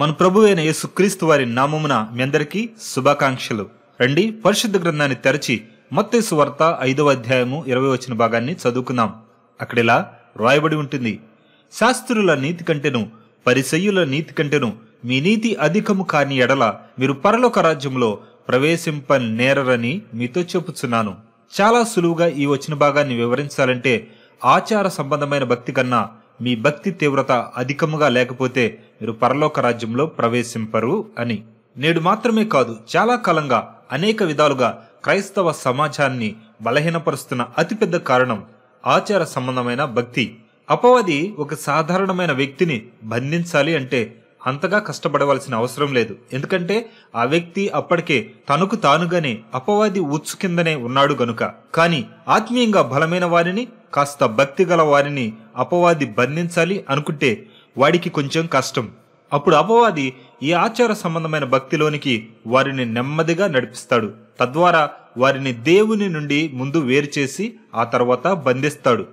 మన ప్రభు అయిన యేసుక్రీస్తు వారి నామమున మీ అందరికీ శుభాకాంక్షలు రండి పరిశుద్ధ గ్రంథాన్ని తెరచి మత్తేసు వార్త ఐదవ అధ్యాయము ఇరవై వచ్చిన భాగాన్ని చదువుకుందాం అక్కడిలా రాయబడి ఉంటుంది శాస్త్రుల నీతి కంటేను పరిసయ్యుల నీతి కంటేను మీ నీతి అధికము కాని ఎడల మీరు పరలోక రాజ్యంలో ప్రవేశింప నేరరని మీతో చెప్పుచున్నాను చాలా సులువుగా ఈ వచ్చిన భాగాన్ని వివరించాలంటే ఆచార సంబంధమైన భక్తి కన్నా మీ భక్తి తీవ్రత అధికముగా లేకపోతే మీరు పరలోక రాజ్యంలో ప్రవేశింపరు అని నేడు మాత్రమే కాదు చాలా కాలంగా అనేక విధాలుగా క్రైస్తవ సమాజాన్ని బలహీనపరుస్తున్న అతిపెద్ద కారణం ఆచార సంబంధమైన భక్తి అపవాది ఒక సాధారణమైన వ్యక్తిని బంధించాలి అంటే అంతగా కష్టపడవలసిన అవసరం లేదు ఎందుకంటే ఆ వ్యక్తి అప్పటికే తనకు తానుగానే అపవాది ఉచ్చు కిందనే ఉన్నాడు గనుక కానీ ఆత్మీయంగా బలమైన వారిని కాస్త భక్తి గల వారిని అపవాది బంధించాలి అనుకుంటే వాడికి కొంచెం కష్టం అప్పుడు అపవాది ఈ ఆచార సంబంధమైన భక్తిలోనికి వారిని నెమ్మదిగా నడిపిస్తాడు తద్వారా వారిని దేవుని నుండి ముందు వేరు చేసి ఆ తర్వాత బంధిస్తాడు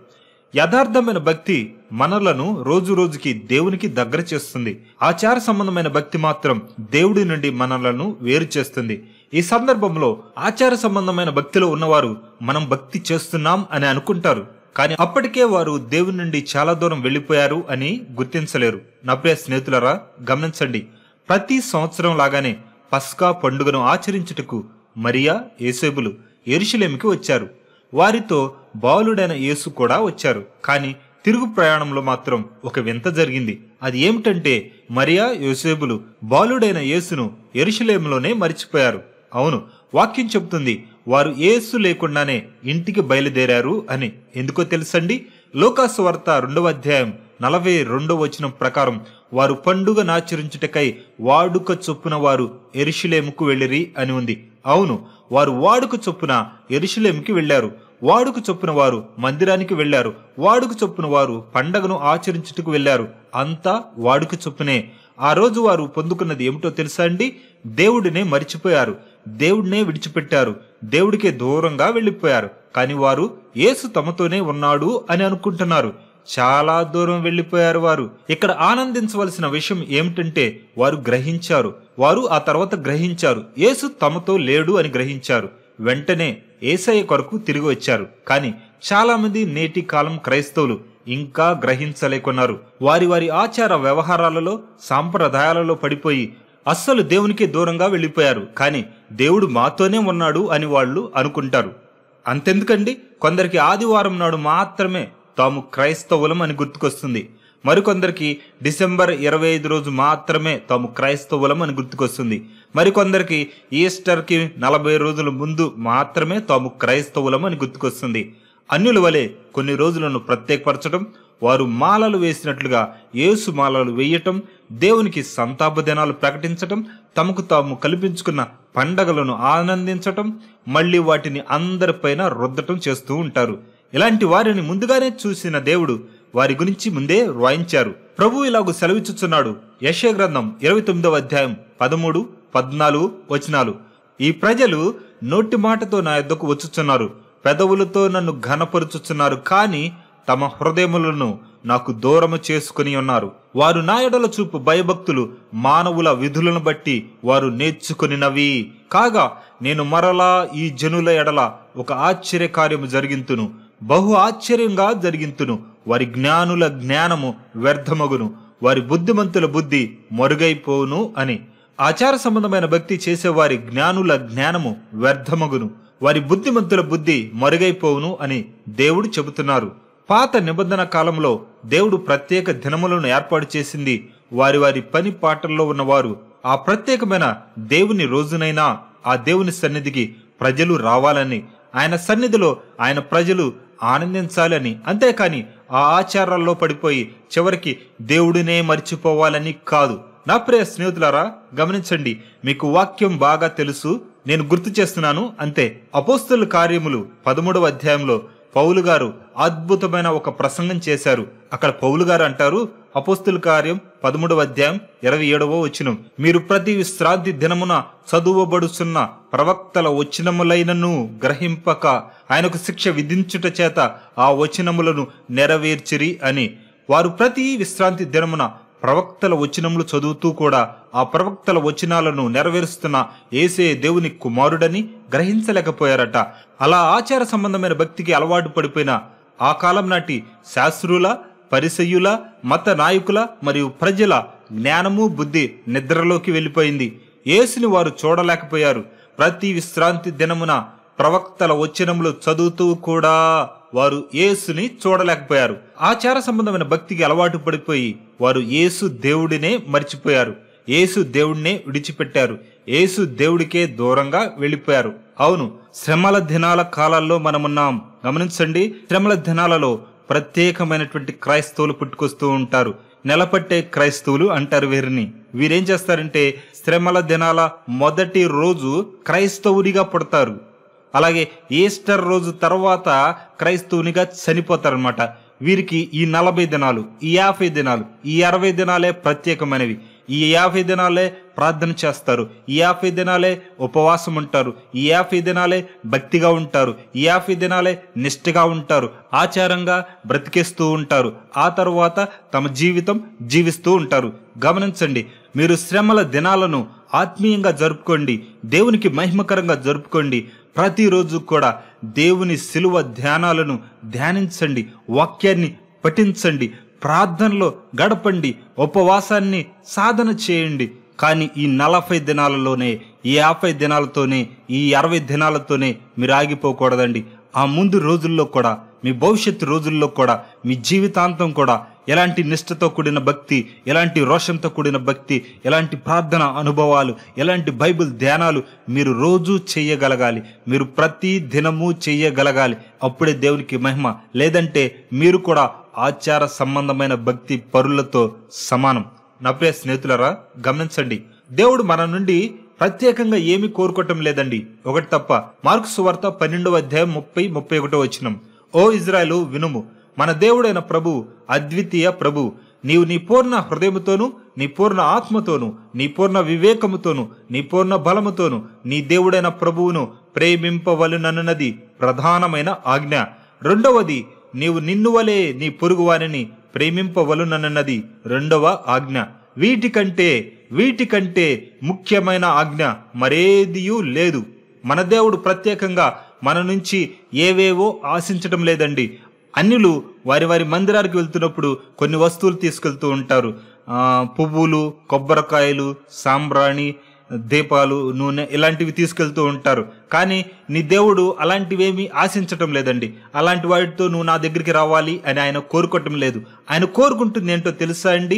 యథార్థమైన భక్తి మనలను రోజు రోజుకి దేవునికి దగ్గర చేస్తుంది ఆచార సంబంధమైన భక్తి మాత్రం దేవుడి నుండి మనలను వేరు చేస్తుంది ఈ సందర్భంలో ఆచార సంబంధమైన భక్తిలో ఉన్నవారు మనం భక్తి చేస్తున్నాం అని అనుకుంటారు కానీ అప్పటికే వారు దేవుని నుండి చాలా దూరం వెళ్లిపోయారు అని గుర్తించలేరు నప్రియ స్నేహితులరా గమనించండి ప్రతి సంవత్సరం లాగానే పస్కా పండుగను ఆచరించుటకు మరియా ఏసేబులు ఎరుషులేమికి వచ్చారు వారితో బాలుడైన యేసు కూడా వచ్చారు కానీ తిరుగు ప్రయాణంలో మాత్రం ఒక వింత జరిగింది అది ఏమిటంటే మరియా యోసేబులు బాలుడైన యేసును ఎరుషులేములోనే మరిచిపోయారు అవును వాక్యం చెబుతుంది వారు ఏసు లేకుండానే ఇంటికి బయలుదేరారు అని ఎందుకో తెలుసండి వార్త రెండవ అధ్యాయం నలభై రెండవ వచనం ప్రకారం వారు పండుగ నాచరించుటకై వాడుక చొప్పున వారు ఎరుషులేముకు వెళ్ళిరి అని ఉంది అవును వారు వాడుక చొప్పున ఎరుషులేముకి వెళ్ళారు వాడుకు చొప్పున వారు మందిరానికి వెళ్లారు వాడుకు చొప్పున వారు పండగను ఆచరించుటకు వెళ్లారు అంతా వాడుకు చొప్పునే ఆ రోజు వారు పొందుకున్నది ఏమిటో తెలుసా అండి దేవుడినే మర్చిపోయారు దేవుడినే విడిచిపెట్టారు దేవుడికే దూరంగా వెళ్ళిపోయారు కానీ వారు యేసు తమతోనే ఉన్నాడు అని అనుకుంటున్నారు చాలా దూరం వెళ్ళిపోయారు వారు ఇక్కడ ఆనందించవలసిన విషయం ఏమిటంటే వారు గ్రహించారు వారు ఆ తర్వాత గ్రహించారు యేసు తమతో లేడు అని గ్రహించారు వెంటనే ఏసయ్య కొరకు తిరిగి వచ్చారు కానీ చాలా మంది నేటి కాలం క్రైస్తవులు ఇంకా గ్రహించలేకున్నారు వారి వారి ఆచార వ్యవహారాలలో సాంప్రదాయాలలో పడిపోయి అస్సలు దేవునికి దూరంగా వెళ్ళిపోయారు కానీ దేవుడు మాతోనే ఉన్నాడు అని వాళ్ళు అనుకుంటారు అంతెందుకండి కొందరికి ఆదివారం నాడు మాత్రమే తాము క్రైస్తవులం అని గుర్తుకొస్తుంది మరికొందరికి డిసెంబర్ ఇరవై ఐదు రోజు మాత్రమే తాము క్రైస్తవులం అని గుర్తుకొస్తుంది మరికొందరికి ఈస్టర్కి నలభై రోజుల ముందు మాత్రమే తాము క్రైస్తవులం అని గుర్తుకొస్తుంది అన్యుల వలె కొన్ని రోజులను ప్రత్యేకపరచడం వారు మాలలు వేసినట్లుగా యేసు మాలలు వేయటం దేవునికి సంతాపదినాలు ప్రకటించటం తమకు తాము కల్పించుకున్న పండగలను ఆనందించటం మళ్ళీ వాటిని అందరిపైన రుద్దటం చేస్తూ ఉంటారు ఇలాంటి వారిని ముందుగానే చూసిన దేవుడు వారి గురించి ముందే వాయించారు ప్రభు ఇలాగు సెలవిచ్చుచున్నాడు యశ గ్రంథం ఇరవై తొమ్మిదవ అధ్యాయం పదమూడు పద్నాలుగు వచనాలు ఈ ప్రజలు నోటి మాటతో నా యొద్దకు వచ్చుచున్నారు పెదవులతో నన్ను ఘనపరుచుచున్నారు కానీ తమ హృదయములను నాకు దూరము చేసుకుని ఉన్నారు వారు నా ఎడల చూపు భయభక్తులు మానవుల విధులను బట్టి వారు నేర్చుకునినవి కాగా నేను మరలా ఈ జనుల ఎడల ఒక ఆశ్చర్య కార్యము జరిగింతును బహు ఆశ్చర్యంగా జరిగింతును వారి జ్ఞానుల జ్ఞానము వ్యర్థమగును వారి బుద్ధిమంతుల బుద్ధి మరుగైపోను అని ఆచార సంబంధమైన భక్తి చేసేవారి జ్ఞానుల జ్ఞానము వ్యర్థమగును వారి బుద్ధిమంతుల బుద్ధి మరుగైపోవును అని దేవుడు చెబుతున్నారు పాత నిబంధన కాలంలో దేవుడు ప్రత్యేక దినములను ఏర్పాటు చేసింది వారి వారి పని పాటల్లో ఉన్నవారు ఆ ప్రత్యేకమైన దేవుని రోజునైనా ఆ దేవుని సన్నిధికి ప్రజలు రావాలని ఆయన సన్నిధిలో ఆయన ప్రజలు ఆనందించాలని అంతేకాని ఆ ఆచారాల్లో పడిపోయి చివరికి దేవుడినే మర్చిపోవాలని కాదు నా ప్రియ స్నేహితులారా గమనించండి మీకు వాక్యం బాగా తెలుసు నేను గుర్తు చేస్తున్నాను అంతే అపోస్తుల కార్యములు పదమూడవ అధ్యాయంలో పౌలు గారు అద్భుతమైన ఒక ప్రసంగం చేశారు అక్కడ పౌలు గారు అంటారు అపోస్తుల కార్యం పదమూడవ అధ్యాయం ఇరవై ఏడవ వచ్చినం మీరు ప్రతి విశ్రాంతి దినమున చదువబడుచున్న ప్రవక్తల వచనములైనను గ్రహింపక ఆయనకు శిక్ష విధించుట చేత ఆ వచనములను నెరవేర్చిరి అని వారు ప్రతి విశ్రాంతి దినమున ప్రవక్తల వచనములు చదువుతూ కూడా ఆ ప్రవక్తల వచనాలను నెరవేరుస్తున్న ఏసే దేవుని కుమారుడని గ్రహించలేకపోయారట అలా ఆచార సంబంధమైన భక్తికి అలవాటు పడిపోయిన ఆ కాలం నాటి శాస్త్రుల పరిసయ్యుల మత నాయకుల మరియు ప్రజల జ్ఞానము బుద్ధి నిద్రలోకి వెళ్ళిపోయింది ఏసుని వారు చూడలేకపోయారు ప్రతి విశ్రాంతి దినమున ప్రవక్తల వచనములు చదువుతూ కూడా వారు యేసుని చూడలేకపోయారు ఆచార సంబంధమైన భక్తికి అలవాటు పడిపోయి వారు యేసు దేవుడినే మర్చిపోయారు యేసు దేవుడినే విడిచిపెట్టారు యేసు దేవుడికే దూరంగా వెళ్ళిపోయారు అవును శ్రమల దినాల కాలాల్లో మనమున్నాం గమనించండి శ్రమల దినాలలో ప్రత్యేకమైనటువంటి క్రైస్తవులు పుట్టుకొస్తూ ఉంటారు నిలబట్టే క్రైస్తవులు అంటారు వీరిని వీరేం చేస్తారంటే శ్రమల దినాల మొదటి రోజు క్రైస్తవుడిగా పుడతారు అలాగే ఈస్టర్ రోజు తర్వాత క్రైస్తవునిగా చనిపోతారనమాట వీరికి ఈ నలభై దినాలు ఈ యాభై దినాలు ఈ అరవై దినాలే ప్రత్యేకమైనవి ఈ యాభై దినాలే ప్రార్థన చేస్తారు ఈ యాభై దినాలే ఉపవాసం ఉంటారు ఈ యాభై దినాలే భక్తిగా ఉంటారు ఈ యాభై దినాలే నిష్ఠగా ఉంటారు ఆచారంగా బ్రతికేస్తూ ఉంటారు ఆ తర్వాత తమ జీవితం జీవిస్తూ ఉంటారు గమనించండి మీరు శ్రమల దినాలను ఆత్మీయంగా జరుపుకోండి దేవునికి మహిమకరంగా జరుపుకోండి ప్రతిరోజు కూడా దేవుని సిలువ ధ్యానాలను ధ్యానించండి వాక్యాన్ని పఠించండి ప్రార్థనలో గడపండి ఉపవాసాన్ని సాధన చేయండి కానీ ఈ నలభై దినాలలోనే ఈ యాభై దినాలతోనే ఈ అరవై దినాలతోనే మీరు ఆగిపోకూడదండి ఆ ముందు రోజుల్లో కూడా మీ భవిష్యత్తు రోజుల్లో కూడా మీ జీవితాంతం కూడా ఎలాంటి నిష్ఠతో కూడిన భక్తి ఎలాంటి రోషంతో కూడిన భక్తి ఎలాంటి ప్రార్థన అనుభవాలు ఎలాంటి బైబిల్ ధ్యానాలు మీరు రోజు చేయగలగాలి మీరు ప్రతి దినము చేయగలగాలి అప్పుడే దేవునికి మహిమ లేదంటే మీరు కూడా ఆచార సంబంధమైన భక్తి పరులతో సమానం నా ప్రియ స్నేహితులరా గమనించండి దేవుడు మన నుండి ప్రత్యేకంగా ఏమీ కోరుకోవటం లేదండి ఒకటి తప్ప మార్క్స్ వార్త పన్నెండవ అధ్యాయం ముప్పై ముప్పై ఒకటో వచ్చినం ఓ ఇజ్రాయల్ వినుము మన దేవుడైన ప్రభు అద్వితీయ ప్రభు నీవు నీ పూర్ణ హృదయముతోను నీ పూర్ణ ఆత్మతోనూ నీ పూర్ణ వివేకముతోను నీ పూర్ణ బలముతోను నీ దేవుడైన ప్రభువును ప్రేమింపవలనన్నది ప్రధానమైన ఆజ్ఞ రెండవది నీవు వలే నీ పొరుగువారిని ప్రేమింపవలనన్నది రెండవ ఆజ్ఞ వీటికంటే వీటికంటే ముఖ్యమైన ఆజ్ఞ మరేదియూ లేదు మన దేవుడు ప్రత్యేకంగా మన నుంచి ఏవేవో ఆశించటం లేదండి అన్యులు వారి వారి మందిరానికి వెళ్తున్నప్పుడు కొన్ని వస్తువులు తీసుకెళ్తూ ఉంటారు పువ్వులు కొబ్బరికాయలు సాంబ్రాణి దీపాలు నూనె ఇలాంటివి తీసుకెళ్తూ ఉంటారు కానీ నీ దేవుడు అలాంటివేమీ ఆశించటం లేదండి అలాంటి వాటితో నువ్వు నా దగ్గరికి రావాలి అని ఆయన కోరుకోవటం లేదు ఆయన కోరుకుంటుంది ఏంటో తెలుసా అండి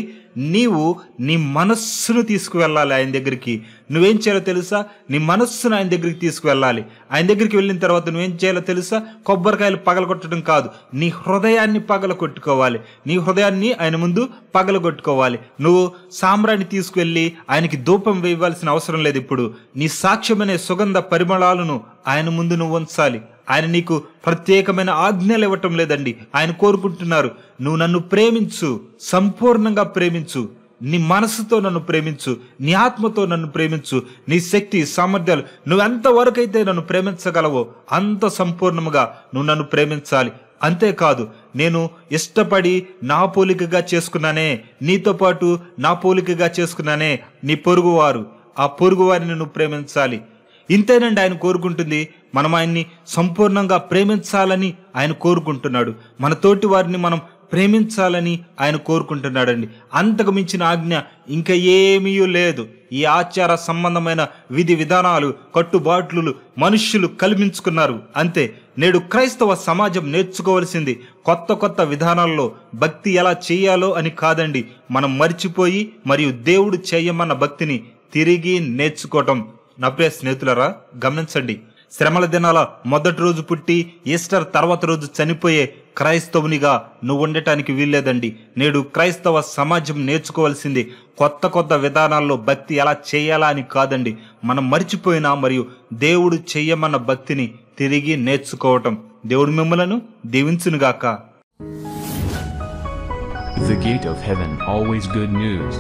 నీవు నీ మనస్సును తీసుకువెళ్ళాలి ఆయన దగ్గరికి నువ్వేం చేయాలో తెలుసా నీ మనస్సును ఆయన దగ్గరికి తీసుకువెళ్ళాలి ఆయన దగ్గరికి వెళ్ళిన తర్వాత నువ్వేం చేయాలో తెలుసా కొబ్బరికాయలు పగలగొట్టడం కాదు నీ హృదయాన్ని పగల కొట్టుకోవాలి నీ హృదయాన్ని ఆయన ముందు పగలగొట్టుకోవాలి నువ్వు సామ్రాన్ని తీసుకువెళ్ళి ఆయనకి ధూపం వేయవలసిన అవసరం లేదు ఇప్పుడు నీ సాక్ష్యమనే సుగంధ పరిమళాలను ఆయన ముందు నువ్వు ఉంచాలి ఆయన నీకు ప్రత్యేకమైన ఆజ్ఞలు ఇవ్వటం లేదండి ఆయన కోరుకుంటున్నారు నువ్వు నన్ను ప్రేమించు సంపూర్ణంగా ప్రేమించు నీ మనసుతో నన్ను ప్రేమించు నీ ఆత్మతో నన్ను ప్రేమించు నీ శక్తి సామర్థ్యాలు నువ్వెంతవరకైతే నన్ను ప్రేమించగలవో అంత సంపూర్ణముగా నువ్వు నన్ను ప్రేమించాలి అంతేకాదు నేను ఇష్టపడి నా పోలికగా చేసుకున్నానే నీతో పాటు నా పోలికగా చేసుకున్నానే నీ పొరుగువారు ఆ పొరుగువారిని నువ్వు ప్రేమించాలి ఇంతేనండి ఆయన కోరుకుంటుంది మనం ఆయన్ని సంపూర్ణంగా ప్రేమించాలని ఆయన కోరుకుంటున్నాడు మన తోటి వారిని మనం ప్రేమించాలని ఆయన కోరుకుంటున్నాడండి అంతకు మించిన ఆజ్ఞ ఇంకా ఏమీ లేదు ఈ ఆచార సంబంధమైన విధి విధానాలు కట్టుబాట్లు మనుష్యులు కల్పించుకున్నారు అంతే నేడు క్రైస్తవ సమాజం నేర్చుకోవలసింది కొత్త కొత్త విధానాల్లో భక్తి ఎలా చేయాలో అని కాదండి మనం మర్చిపోయి మరియు దేవుడు చేయమన్న భక్తిని తిరిగి నేర్చుకోవటం నవ్వే స్నేహితులరా గమనించండి శ్రమల దినాల మొదటి రోజు పుట్టి ఈస్టర్ తర్వాత రోజు చనిపోయే క్రైస్తవునిగా నువ్వు ఉండటానికి వీల్లేదండి నేడు క్రైస్తవ సమాజం నేర్చుకోవాల్సింది కొత్త కొత్త విధానాల్లో భక్తి ఎలా చేయాలా అని కాదండి మనం మర్చిపోయినా మరియు దేవుడు చెయ్యమన్న భక్తిని తిరిగి నేర్చుకోవటం దేవుడు మిమ్మలను దీవించునుగాక The gate of heaven always good news.